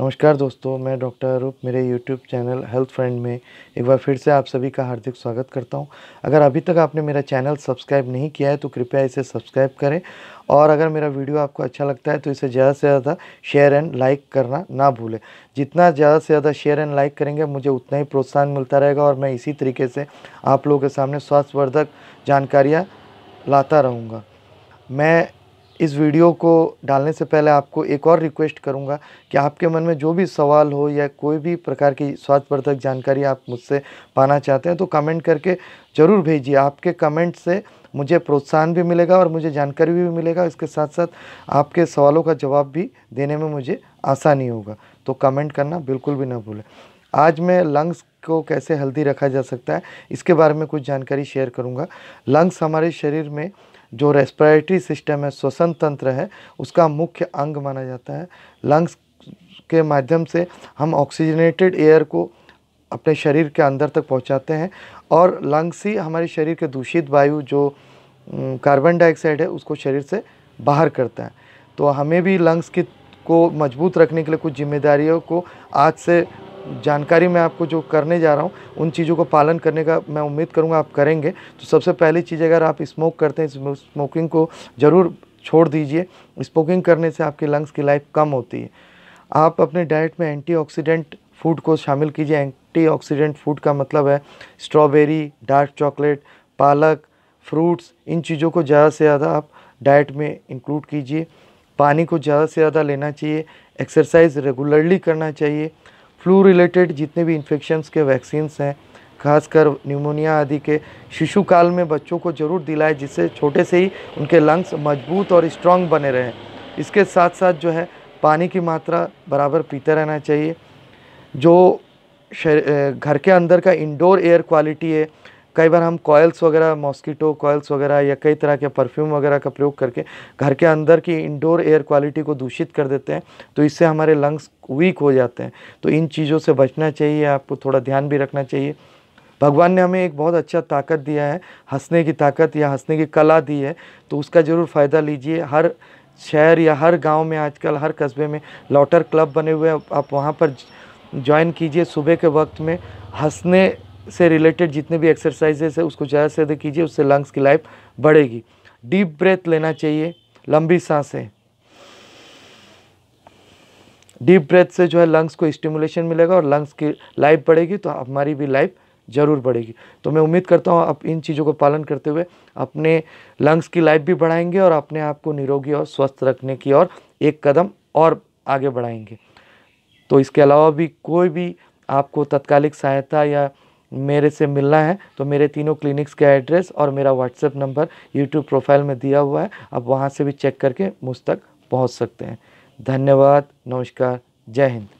नमस्कार दोस्तों मैं डॉक्टर अरूप मेरे यूट्यूब चैनल हेल्थ फ्रेंड में एक बार फिर से आप सभी का हार्दिक स्वागत करता हूं अगर अभी तक आपने मेरा चैनल सब्सक्राइब नहीं किया है तो कृपया इसे सब्सक्राइब करें और अगर मेरा वीडियो आपको अच्छा लगता है तो इसे ज़्यादा से ज़्यादा शेयर एंड लाइक करना ना भूलें जितना ज़्यादा से ज़्यादा शेयर एंड लाइक करेंगे मुझे उतना ही प्रोत्साहन मिलता रहेगा और मैं इसी तरीके से आप लोगों के सामने स्वास्थ्यवर्धक जानकारियाँ लाता रहूँगा मैं इस वीडियो को डालने से पहले आपको एक और रिक्वेस्ट करूंगा कि आपके मन में जो भी सवाल हो या कोई भी प्रकार की स्वास्थ्यवर्धक जानकारी आप मुझसे पाना चाहते हैं तो कमेंट करके ज़रूर भेजिए आपके कमेंट से मुझे प्रोत्साहन भी मिलेगा और मुझे जानकारी भी मिलेगा इसके साथ साथ आपके सवालों का जवाब भी देने में मुझे आसानी होगा तो कमेंट करना बिल्कुल भी ना भूलें आज मैं लंग्स को कैसे हेल्दी रखा जा सकता है इसके बारे में कुछ जानकारी शेयर करूँगा लंग्स हमारे शरीर में जो रेस्पिरेटरी सिस्टम है श्वसन तंत्र है उसका मुख्य अंग माना जाता है लंग्स के माध्यम से हम ऑक्सीजनेटेड एयर को अपने शरीर के अंदर तक पहुंचाते हैं और लंग्स ही हमारे शरीर के दूषित वायु जो कार्बन डाइऑक्साइड है उसको शरीर से बाहर करता है तो हमें भी लंग्स की को मजबूत रखने के लिए कुछ जिम्मेदारियों को आज से जानकारी मैं आपको जो करने जा रहा हूँ उन चीज़ों को पालन करने का मैं उम्मीद करूँगा आप करेंगे तो सबसे पहली चीज़ अगर आप स्मोक करते हैं स्मोकिंग को ज़रूर छोड़ दीजिए स्मोकिंग करने से आपके लंग्स की लाइफ कम होती है आप अपने डाइट में एंटीऑक्सीडेंट फूड को शामिल कीजिए एंटीऑक्सीडेंट फूड का मतलब है स्ट्रॉबेरी डार्क चॉकलेट पालक फ्रूट्स इन चीज़ों को ज़्यादा से ज़्यादा आप डाइट में इंक्लूड कीजिए पानी को ज़्यादा से ज़्यादा लेना चाहिए एक्सरसाइज रेगुलरली करना चाहिए फ्लू रिलेटेड जितने भी इन्फेक्शन्स के वैक्सीन्स हैं खासकर न्यूमोनिया आदि के शिशु काल में बच्चों को ज़रूर दिलाए जिससे छोटे से ही उनके लंग्स मजबूत और स्ट्रांग बने रहें इसके साथ साथ जो है पानी की मात्रा बराबर पीते रहना चाहिए जो घर के अंदर का इंडोर एयर क्वालिटी है कई बार हम कॉयल्स वगैरह मॉस्किटो कॉयल्स वगैरह या कई तरह के परफ्यूम वगैरह का प्रयोग करके घर के अंदर की इंडोर एयर क्वालिटी को दूषित कर देते हैं तो इससे हमारे लंग्स वीक हो जाते हैं तो इन चीज़ों से बचना चाहिए आपको थोड़ा ध्यान भी रखना चाहिए भगवान ने हमें एक बहुत अच्छा ताकत दिया है हंसने की ताकत या हंसने की कला दी है तो उसका ज़रूर फ़ायदा लीजिए हर शहर या हर गांव में आजकल हर कस्बे में लॉटर क्लब बने हुए हैं आप वहाँ पर ज्वाइन कीजिए सुबह के वक्त में हंसने से रिलेटेड जितने भी एक्सरसाइजेस है उसको ज़्यादा से ज़्यादा कीजिए उससे लंग्स की लाइफ बढ़ेगी डीप ब्रेथ लेना चाहिए लंबी सांसें डीप ब्रेथ से जो है लंग्स को स्टिमुलेशन मिलेगा और लंग्स की लाइफ बढ़ेगी तो हमारी भी लाइफ ज़रूर बढ़ेगी तो मैं उम्मीद करता हूँ आप इन चीज़ों को पालन करते हुए अपने लंग्स की लाइफ भी बढ़ाएंगे और अपने आप को निरोगी और स्वस्थ रखने की और एक कदम और आगे बढ़ाएंगे तो इसके अलावा भी कोई भी आपको तत्कालिक सहायता या मेरे से मिलना है तो मेरे तीनों क्लिनिक्स का एड्रेस और मेरा व्हाट्सएप नंबर यूट्यूब प्रोफाइल में दिया हुआ है आप वहाँ से भी चेक करके मुझ तक पहुँच सकते हैं धन्यवाद नमस्कार जय हिंद